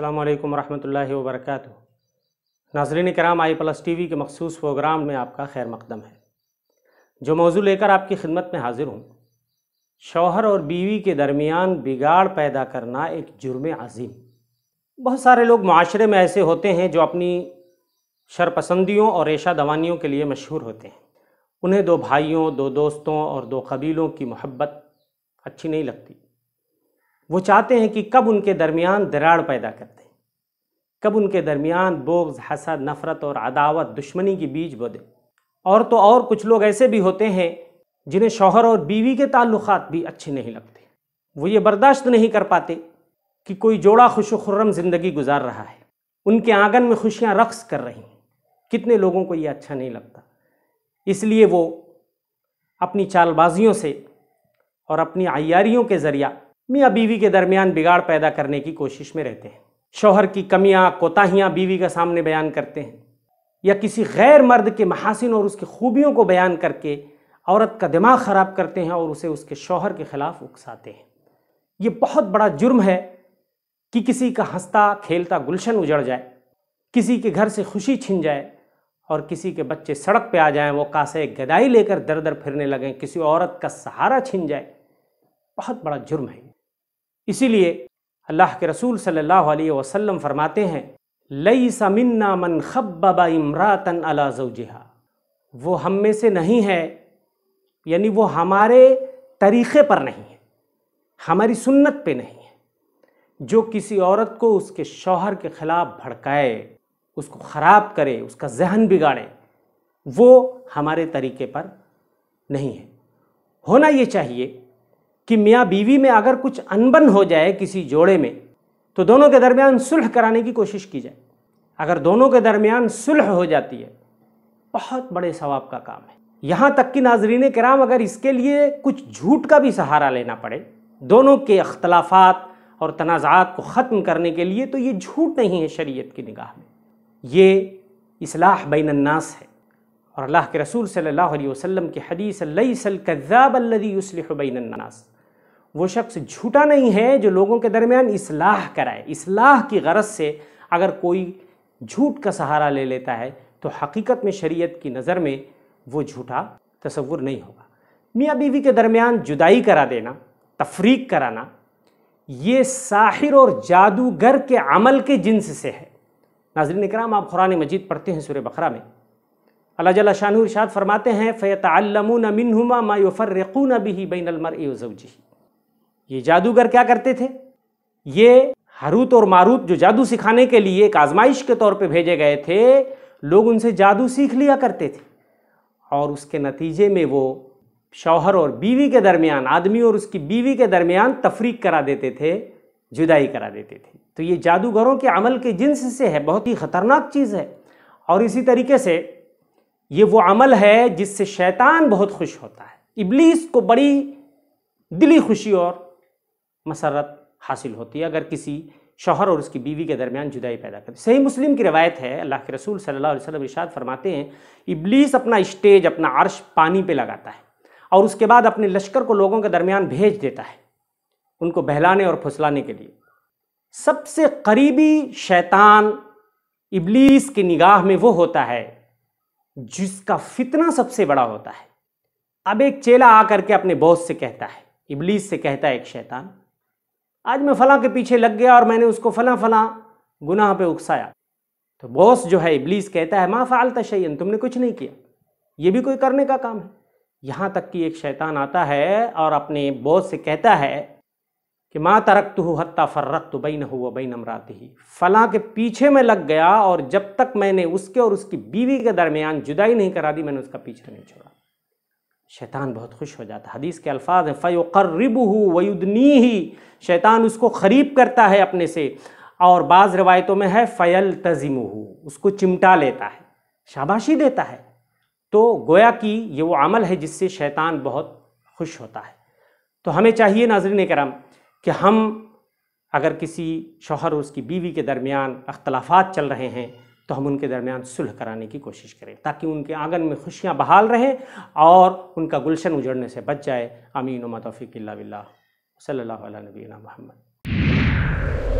अल्लाम वरहमल वर्क नाजरीन कराम आई प्लस टी वी के मखसूस प्रोग्राम में आपका खैर मकदम है जो मौजू लेकर आपकी खिदमत में हाजिर हूँ शौहर और बीवी के दरमियान बिगाड़ पैदा करना एक जुर्म अजीम बहुत सारे लोग माशरे में ऐसे होते हैं जो अपनी शरपसंदियों और रेशा दवानियों के लिए मशहूर होते हैं उन्हें दो भाइयों दो दोस्तों और दो कबीलों की मोहब्बत अच्छी नहीं लगती वो चाहते हैं कि कब उनके दरमियान दराड़ पैदा कर दें कब उनके दरमियान बोग हसद नफ़रत और अदावत दुश्मनी के बीज बो दें और तो और कुछ लोग ऐसे भी होते हैं जिन्हें शोहर और बीवी के ताल्लुक भी अच्छे नहीं लगते वो ये बर्दाश्त नहीं कर पाते कि कोई जोड़ा खुश खुर्रम ज़िंदगी गुजार रहा है उनके आंगन में खुशियाँ रक्स कर रही हैं कितने लोगों को ये अच्छा नहीं लगता इसलिए वो अपनी चालबाजियों से और अपनी अयारियों के ज़रिया मियाँ बीवी के दरमियान बिगाड़ पैदा करने की कोशिश में रहते हैं शोहर की कमियाँ कोताहियाँ बीवी के सामने बयान करते हैं या किसी गैर मर्द के महासिन और उसकी खूबियों को बयान करके औरत का दिमाग ख़राब करते हैं और उसे उसके शौहर के ख़िलाफ़ उकसाते हैं ये बहुत बड़ा जुर्म है कि किसी का हंसता खेलता गुलशन उजड़ जाए किसी के घर से खुशी छिन जाए और किसी के बच्चे सड़क पे आ जाएं वो कासे गदाई लेकर दर दर फिरने लगें किसी औरत का सहारा छिन जाए बहुत बड़ा जुर्म है इसीलिए अल्लाह के रसूल सल्लल्लाहु अलैहि वसल्लम फरमाते हैं लई समन्ना मन खब्बा इमरातन अला जवजिहा वो हम में से नहीं है यानी वो हमारे तरीक़े पर नहीं है हमारी सुन्नत पे नहीं है जो किसी औरत को उसके शौहर के ख़िलाफ़ भड़काए उसको ख़राब करे उसका जहन बिगाड़े वो हमारे तरीक़े पर नहीं है होना ये चाहिए कि मियाँ बीवी में अगर कुछ अनबन हो जाए किसी जोड़े में तो दोनों के दरमियान सुलह कराने की कोशिश की जाए अगर दोनों के दरमियान सुलह हो जाती है बहुत बड़े सवाब का काम है यहाँ तक कि नाजरीन कराम अगर इसके लिए कुछ झूठ का भी सहारा लेना पड़े दोनों के अख्तलाफात और तनाज़ात को ख़त्म करने के लिए तो ये झूठ नहीं है शरीयत की निगाह में ये इसलाह बैनन्नास है और अल्लाह के रसूल सल्लल्लाहु अलैहि वसल्लम की हदीस लई सल कज़ाब उसलिह बैनन्नास वो शख्स झूठा नहीं है जो लोगों के दरमियान इसलाह कराए इसलाह की गरज से अगर कोई झूठ का सहारा ले लेता है तो हकीकत में शरीयत की नज़र में वो झूठा तस्वुर नहीं होगा मियाँ बीवी के दरमियान जुदाई करा देना तफरीक कराना ये साहिर और जादूगर के अमल के जिन्स से है नाजरन कराम आप कुरान मजीद पढ़ते हैं सुर बकरा में अल्लाह जला शाह इरशाद फरमाते हैं फ़ैतमून मिनहुमा मायूफ़रक़ून बिही बैनमर ए जी ये जादूगर क्या करते थे ये हरूत और मारूत जो जादू सिखाने के लिए एक आजमाइश के तौर पे भेजे गए थे लोग उनसे जादू सीख लिया करते थे और उसके नतीजे में वो शौहर और बीवी के दरमियान आदमी और उसकी बीवी के दरमियान तफरीक करा देते थे जुदाई करा देते थे तो ये जादूगरों के अमल के जिन्स से है बहुत ही ख़तरनाक चीज़ है और इसी तरीके से ये वो अमल है जिससे शैतान बहुत खुश होता है इबलीस को बड़ी दिली खुशी और मसरत हासिल होती है अगर किसी शोहर और उसकी बीवी के दरमियान जुदाई पैदा करती सही मुस्लिम की रवायत है अल्लाह के रसूल सल्लल्लाहु अलैहि वसल्लम इरशाद फरमाते हैं इब्लीस अपना स्टेज अपना अर्श पानी पे लगाता है और उसके बाद अपने लश्कर को लोगों के दरमियान भेज देता है उनको बहलाने और फुसलाने के लिए सबसे करीबी शैतान इब्लीस की निगाह में वो होता है जिसका फितना सबसे बड़ा होता है अब एक चेला आकर के अपने बॉस से कहता है इबलीस से कहता है एक शैतान आज मैं फलां के पीछे लग गया और मैंने उसको फलां फलां गुनाह पे उकसाया तो बॉस जो है इब्लीस कहता है माँ फ़ाल तशैन तुमने कुछ नहीं किया ये भी कोई करने का काम है यहाँ तक कि एक शैतान आता है और अपने बॉस से कहता है कि माँ तरक तो हत्ता फ़र्रक तो बैन हो बैन अमरात ही फलां के पीछे मैं लग गया और जब तक मैंने उसके और उसकी बीवी के दरमियान जुदाई नहीं करा दी मैंने उसका पीछा नहीं छोड़ा शैतान बहुत खुश हो जाता हदीस के अल्फाज हैं हो वयुदनी ही शैतान उसको खरीब करता है अपने से और बाज़ रवायतों में है फ़ैल तज़िम उसको चिमटा लेता है शाबाशी देता है तो गोया कि ये वो अमल है जिससे शैतान बहुत खुश होता है तो हमें चाहिए नाजरीन करम कि हम अगर किसी शोहर और उसकी बीवी के दरमियान अख्तलाफात चल रहे हैं तो हम उनके दरमियान सुलह कराने की कोशिश करें ताकि उनके आंगन में खुशियाँ बहाल रहें और उनका गुलशन उजड़ने से बच जाए अमीन मतफ़ी बिल्ला सल्ला नबीना महमद